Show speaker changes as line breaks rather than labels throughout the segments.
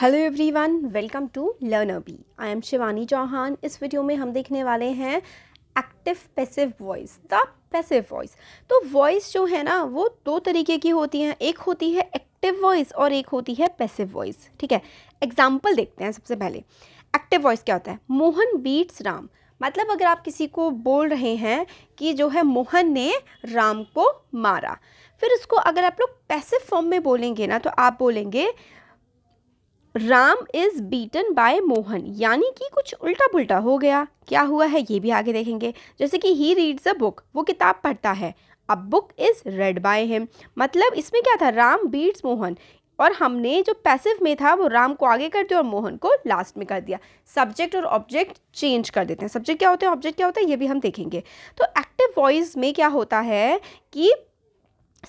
hello everyone welcome to learner B I am Shivani Chauhan इस video में हम देखने वाले हैं active passive voice the passive voice तो वॉइस जो है ना वो दो तरीके की होती हैं एक होती है एक्टिव वॉइस और एक होती है पैसिव वॉइस ठीक है एग्जाम्पल देखते हैं सबसे पहले एक्टिव वॉइस क्या होता है मोहन बीट्स राम मतलब अगर आप किसी को बोल रहे हैं कि जो है मोहन ने राम को मारा फिर उसको अगर आप लोग पैसिव फॉर्म में बोलेंगे ना तो आप बोलेंगे Ram is beaten by Mohan यानी कि कुछ उल्टा पुल्टा हो गया क्या हुआ है ये भी आगे देखेंगे जैसे कि ही रीड्स अ बुक वो किताब पढ़ता है a book is read by him मतलब इसमें क्या था राम बीट्स मोहन और हमने जो पैसिव में था वो राम को आगे कर दिया और मोहन को लास्ट में कर दिया सब्जेक्ट और ऑब्जेक्ट चेंज कर देते हैं सब्जेक्ट क्या होते हैं ऑब्जेक्ट क्या होता है ये भी हम देखेंगे तो एक्टिव वॉइस में क्या होता है कि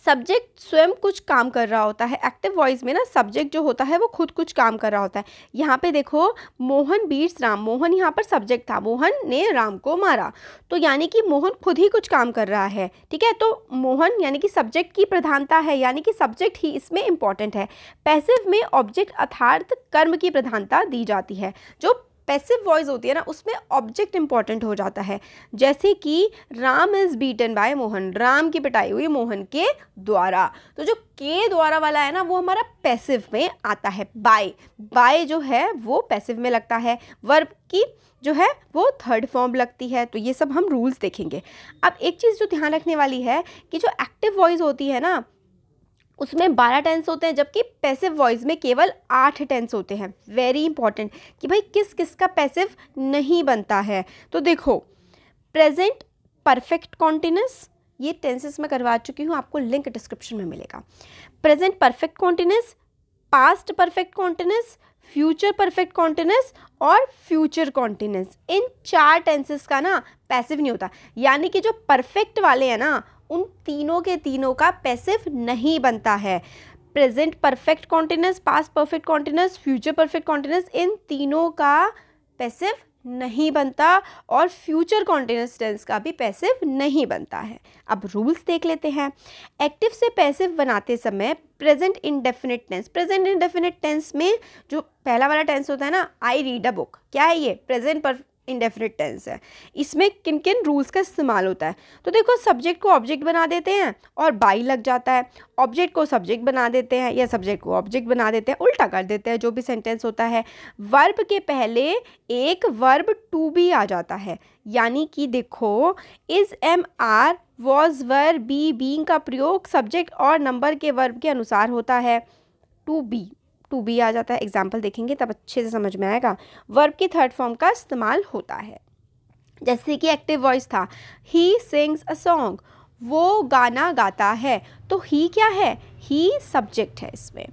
सब्जेक्ट स्वयं कुछ काम कर रहा होता है एक्टिव वॉइस में ना सब्जेक्ट जो होता है वो खुद कुछ काम कर रहा होता है यहाँ पे देखो मोहन बीट्स राम मोहन यहाँ पर सब्जेक्ट था मोहन ने राम को मारा तो यानी कि मोहन खुद ही कुछ काम कर रहा है ठीक है तो मोहन यानी कि सब्जेक्ट की प्रधानता है यानी कि सब्जेक्ट ही इसमें इम्पॉर्टेंट है पैसिव में ऑब्जेक्ट अर्थार्थ कर्म की प्रधानता दी जाती है जो पैसिव वॉइस होती है ना उसमें ऑब्जेक्ट इंपॉर्टेंट हो जाता है जैसे कि Ram is beaten by Mohan Ram की पिटाई हुई मोहन के द्वारा तो जो के द्वारा वाला है ना वो हमारा पैसिव में आता है बाय बाय जो है वो पैसिव में लगता है वर्ब की जो है वो थर्ड फॉर्म लगती है तो ये सब हम रूल्स देखेंगे अब एक चीज़ जो ध्यान रखने वाली है कि जो एक्टिव वॉइस होती है ना उसमें बारह टेंस होते हैं जबकि पैसिव वॉइस में केवल आठ टेंस होते हैं वेरी इंपॉर्टेंट कि भाई किस किस का पैसिव नहीं बनता है तो देखो प्रेजेंट परफेक्ट कॉन्टीन्यूस ये टेंसेस मैं करवा चुकी हूँ आपको लिंक डिस्क्रिप्शन में मिलेगा present perfect continuous past perfect continuous future perfect continuous और फ्यूचर कॉन्टीन्यूस इन चार टेंसेस का ना पैसिव नहीं होता यानी कि जो परफेक्ट वाले हैं ना उन तीनों के तीनों का पैसिव नहीं बनता है present perfect continuous past perfect continuous future perfect continuous इन तीनों का पैसिव नहीं बनता और फ्यूचर कॉन्टिन्यूस टेंस का भी पैसिव नहीं बनता है अब रूल्स देख लेते हैं एक्टिव से पैसिव बनाते समय present indefinite tense present indefinite tense में जो पहला वाला टेंस होता है ना आई रीड अ बुक क्या है ये प्रेजेंट इंडेफिनिट टेंस है इसमें किन किन रूल्स का इस्तेमाल होता है तो देखो सब्जेक्ट को ऑब्जेक्ट बना देते हैं और बाई लग जाता है ऑब्जेक्ट को सब्जेक्ट बना देते हैं या सब्जेक्ट को ऑब्जेक्ट बना देते हैं उल्टा कर देते हैं जो भी सेंटेंस होता है वर्ब के पहले एक वर्ब टू भी आ जाता है यानी कि देखो is am are was were be being का प्रयोग सब्जेक्ट और नंबर के वर्ब के अनुसार होता है टू बी टू बी आ जाता है एग्जाम्पल देखेंगे तब अच्छे से समझ में आएगा वर्ब की थर्ड फॉर्म का इस्तेमाल होता है जैसे कि एक्टिव वॉइस था ही सिंग्स अ सॉन्ग वो गाना गाता है तो ही क्या है ही सब्जेक्ट है इसमें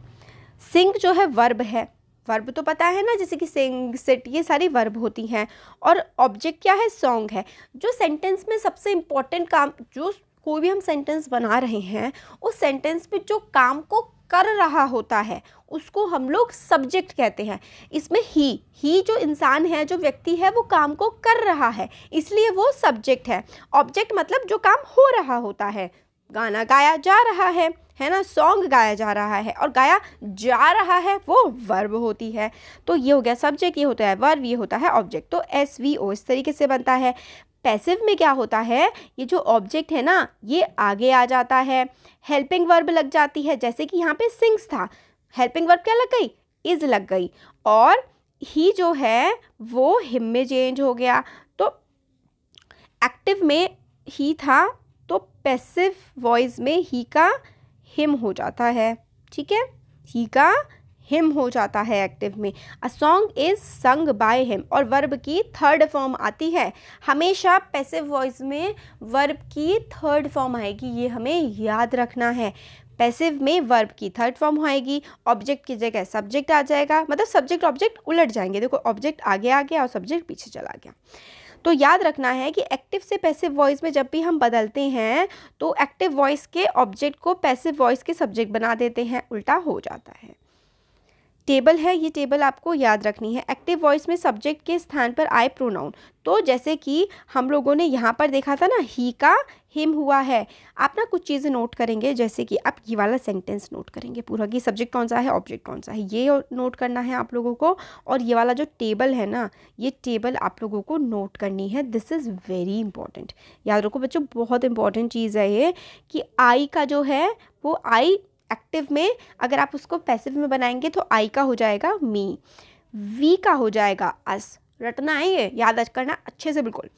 सिंग जो है वर्ब है वर्ब तो पता है ना जैसे कि सिंग सिट ये सारी वर्ब होती हैं और ऑब्जेक्ट क्या है सॉन्ग है जो सेंटेंस में सबसे इम्पॉर्टेंट काम जो कोई भी हम सेंटेंस बना रहे हैं उस सेंटेंस में जो काम को कर रहा होता है उसको हम लोग सब्जेक्ट कहते हैं इसमें ही ही जो इंसान है जो व्यक्ति है वो काम को कर रहा है इसलिए वो सब्जेक्ट है ऑब्जेक्ट मतलब जो काम हो रहा होता है गाना गाया जा रहा है है ना सॉन्ग गाया जा रहा है और गाया जा रहा है वो वर्ब होती है तो ये हो गया सब्जेक्ट ये होता है वर्ब ये होता है ऑब्जेक्ट तो एस वी ओ इस तरीके से बनता है पैसिव में क्या होता है ये जो ऑब्जेक्ट है ना ये आगे आ जाता है हेल्पिंग वर्ब लग जाती है जैसे कि यहाँ पे सिंग्स था हेल्पिंग वर्ब क्या लग गई इज़ लग गई और ही जो है वो हिम में चेंज हो गया तो एक्टिव में ही था तो पैसिव वॉइस में ही का हिम हो जाता है ठीक है ही का हिम हो जाता है एक्टिव में a song is sung by him और वर्ब की थर्ड फॉर्म आती है हमेशा पैसिव वॉइस में वर्ब की थर्ड फॉर्म आएगी ये हमें याद रखना है पैसिव में वर्ब की थर्ड फॉर्म आएगी ऑब्जेक्ट की जगह सब्जेक्ट आ जाएगा मतलब सब्जेक्ट ऑब्जेक्ट उलट जाएंगे देखो ऑब्जेक्ट आगे आ गया और सब्जेक्ट पीछे चला गया तो याद रखना है कि एक्टिव से पैसिव वॉइस में जब भी हम बदलते हैं तो एक्टिव वॉइस के ऑब्जेक्ट को पैसिव वॉइस के सब्जेक्ट बना देते हैं उल्टा हो जाता है टेबल है ये टेबल आपको याद रखनी है एक्टिव वॉइस में सब्जेक्ट के स्थान पर आए प्रोनाउन तो जैसे कि हम लोगों ने यहाँ पर देखा था ना ही का हिम हुआ है आप ना कुछ चीज़ें नोट करेंगे जैसे कि आप ये वाला सेंटेंस नोट करेंगे पूरा कि सब्जेक्ट कौन सा है ऑब्जेक्ट कौन सा है ये नोट करना है आप लोगों को और ये वाला जो टेबल है ना ये टेबल आप लोगों को नोट करनी है दिस इज़ वेरी इंपॉर्टेंट याद रखो बच्चों बहुत इंपॉर्टेंट चीज़ है ये कि आई का जो है वो आई एक्टिव में अगर आप उसको पैसिव में बनाएंगे तो आई का हो जाएगा मी वी का हो जाएगा अस रटना है ये याद करना अच्छे से बिल्कुल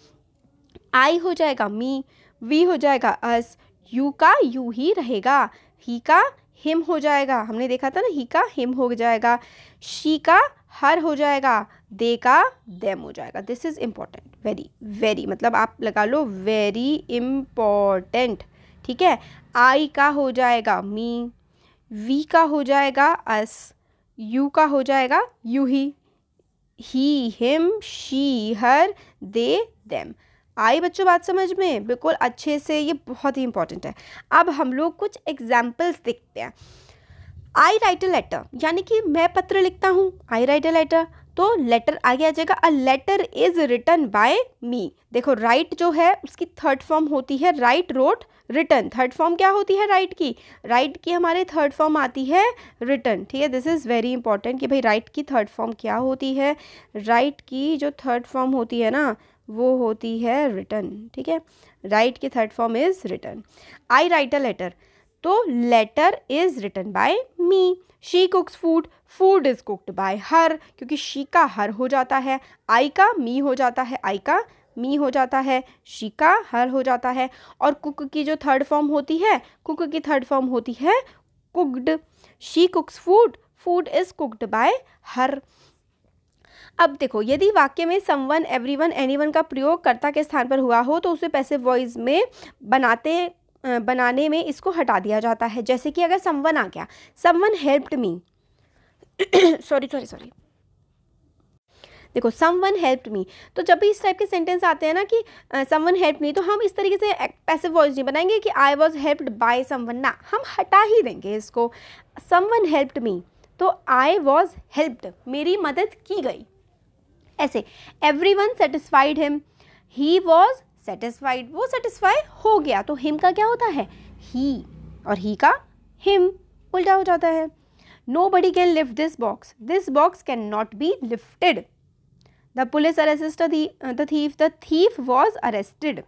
आई हो जाएगा मी वी हो जाएगा अस यू का यू ही रहेगा ही का हिम हो जाएगा हमने देखा था ना ही का हिम हो जाएगा शी का हर हो जाएगा दे का देम हो जाएगा this is important very very मतलब आप लगा लो वेरी इम्पॉर्टेंट ठीक है आई का हो जाएगा मी वी का हो जाएगा अस यू का हो जाएगा you he he him she her they them I बच्चों बात समझ में बिल्कुल अच्छे से ये बहुत ही इंपॉर्टेंट है अब हम लोग कुछ एग्जाम्पल्स देखते हैं आई राइट अ लेटर यानी कि मैं पत्र लिखता हूँ आई राइट अ लेटर तो लेटर आगे आ जाएगा a letter is written by me देखो राइट जो है उसकी थर्ड फॉर्म होती है write wrote written third form क्या होती है राइट की राइट की हमारे थर्ड फॉर्म आती है रिटर्न ठीक है दिस इज़ वेरी इंपॉर्टेंट कि भाई राइट की थर्ड फॉर्म क्या होती है राइट की जो थर्ड फॉर्म होती है ना वो होती है रिटर्न ठीक है राइट की third form is written I write a letter तो letter is written by me she cooks food food is cooked by her क्योंकि शी का हर हो जाता है आई का मी हो जाता है आई का मी हो जाता है शी का हर हो जाता है और कुक की जो थर्ड फॉर्म होती है कुक की थर्ड फॉर्म होती है cooked she cooks food food is cooked by her अब देखो यदि वाक्य में समवन एवरीवन एनीवन का प्रयोग कर्ता के स्थान पर हुआ हो तो उसे पैसिव वॉइस में बनाते बनाने में इसको हटा दिया जाता है जैसे कि अगर समवन आ गया someone helped me sorry sorry sorry देखो सम वन हेल्प्ड मी तो जब भी इस टाइप के सेंटेंस आते हैं ना कि सम वन हेल्प मी तो हम इस तरीके से पैसिव वॉइस नहीं बनाएंगे कि I was helped by someone ना हम हटा ही देंगे इसको सम वन हेल्प्ड मी तो आई वॉज हेल्प्ड मेरी मदद की गई ऐसे everyone satisfied him he was satisfied वो सेटिस्फाई हो गया तो हिम का क्या होता है ही और ही का हिम उल्टा हो जाता है nobody can lift this box this box can not be lifted the police arrest the thief the thief was arrested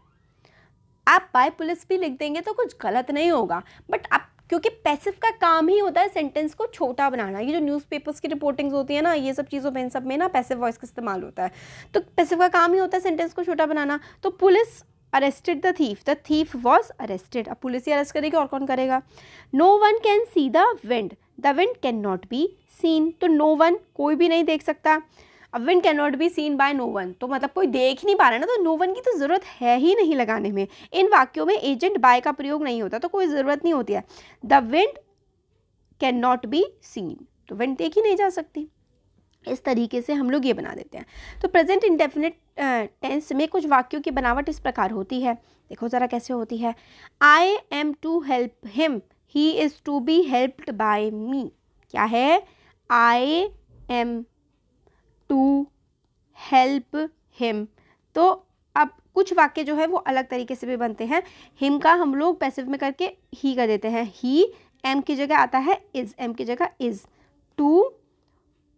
आप बाय पुलिस भी लिख देंगे तो कुछ गलत नहीं होगा बट आप क्योंकि पैसिव का काम ही होता है सेंटेंस को छोटा बनाना ये जो न्यूज़पेपर्स की रिपोर्टिंग्स होती है ना ये सब चीज़ों में इन सब में ना पैसिव वॉइस का इस्तेमाल होता है तो पैसिव का काम ही होता है सेंटेंस को छोटा बनाना तो police arrested the thief the thief was arrested अब पुलिस ही अरेस्ट करेगी और कौन करेगा no one can see the wind the wind can not be seen तो नो no वन कोई भी नहीं देख सकता अब wind can not be seen by no one तो मतलब कोई देख नहीं पा रहा ना तो नो वन की तो ज़रूरत है ही नहीं लगाने में इन वाक्यों में एजेंट बाय का प्रयोग नहीं होता तो कोई ज़रूरत नहीं होती है the wind can not be seen तो विंड देख ही नहीं जा सकती इस तरीके से हम लोग ये बना देते हैं तो प्रेजेंट इनडेफिनेट टेंस में कुछ वाक्यों की बनावट इस प्रकार होती है देखो ज़रा कैसे होती है I am to help him he is to be helped by me क्या है I am to help him तो अब कुछ वाक्य जो है वो अलग तरीके से भी बनते हैं हिम का हम लोग पैसिव में करके ही कर देते हैं ही एम की जगह आता है इज़ एम की जगह इज़ टू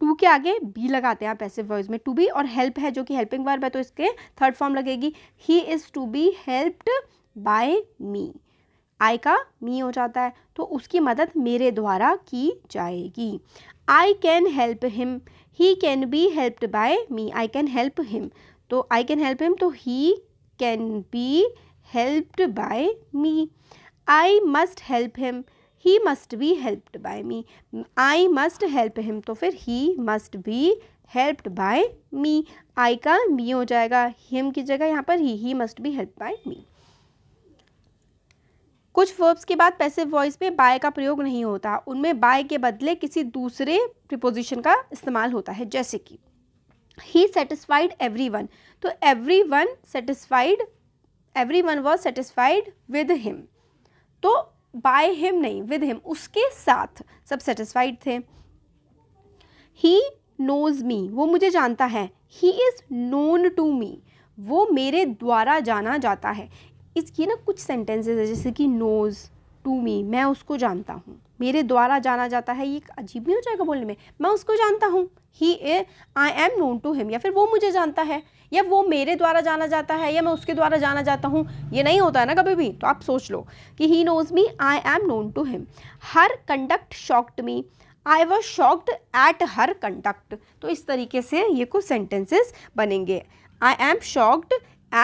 टू के आगे बी लगाते हैं पैसिव वॉइस में टू बी और हेल्प है जो कि हेल्पिंग वर्ब है तो इसके थर्ड फॉर्म लगेगी he is to be helped by me I का मी हो जाता है तो उसकी मदद मेरे द्वारा की जाएगी I can help him he can be helped by me I can help him तो आई कैन हेल्प हिम तो he can be helped by me I must help him he must be helped by me I must help him तो फिर he must be helped by me I का me हो जाएगा him की जगह यहाँ पर he he must be help by me कुछ वर्ब्स के बाद पैसिव वॉइस में बाय का प्रयोग नहीं होता उनमें बाय के बदले किसी दूसरे प्रिपोजिशन का इस्तेमाल होता है जैसे कि ही सेटिस्फाइड एवरी वन तो everyone satisfied everyone was satisfied with him तो बाय हिम नहीं विद हिम उसके साथ सब सेटिस्फाइड थे ही नोज मी वो मुझे जानता है he is known to me वो मेरे द्वारा जाना जाता है इसकी ना कुछ सेंटेंसेस है जैसे कि नोज़ टू मी मैं उसको जानता हूँ मेरे द्वारा जाना जाता है ये अजीब नहीं हो जाएगा बोलने में मैं उसको जानता हूँ he a I am known to him या फिर वो मुझे जानता है या वो मेरे द्वारा जाना जाता है या मैं उसके द्वारा जाना जाता हूँ ये नहीं होता है ना कभी भी तो आप सोच लो कि he knows me I am known to him her conduct shocked me I was shocked at her conduct तो इस तरीके से ये कुछ सेंटेंसेस बनेंगे I am shocked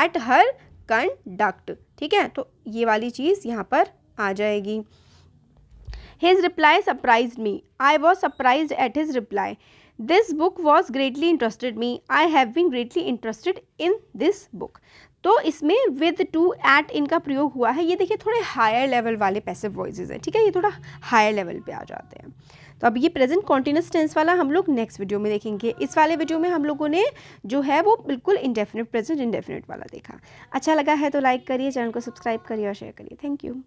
at her conduct ठीक है तो ये वाली चीज़ यहाँ पर आ जाएगी his reply surprise me I was surprise at his reply this book was greatly interested me I have been greatly interested in this book तो इसमें विद टू एट इनका प्रयोग हुआ है ये देखिए थोड़े हायर लेवल वाले पैसिव वॉइज हैं ठीक है ये थोड़ा हायर लेवल पे आ जाते हैं तो अब ये प्रेजेंट कॉन्टीन्यूस टेंस वाला हम लोग नेक्स्ट वीडियो में देखेंगे इस वाले वीडियो में हम लोगों ने जो है वो बिल्कुल इंडेफिनिट प्रेजेंट इंडेफिनिट वाला देखा अच्छा लगा है तो लाइक करिए चैनल को सब्सक्राइब करिए और शेयर करिए थैंक यू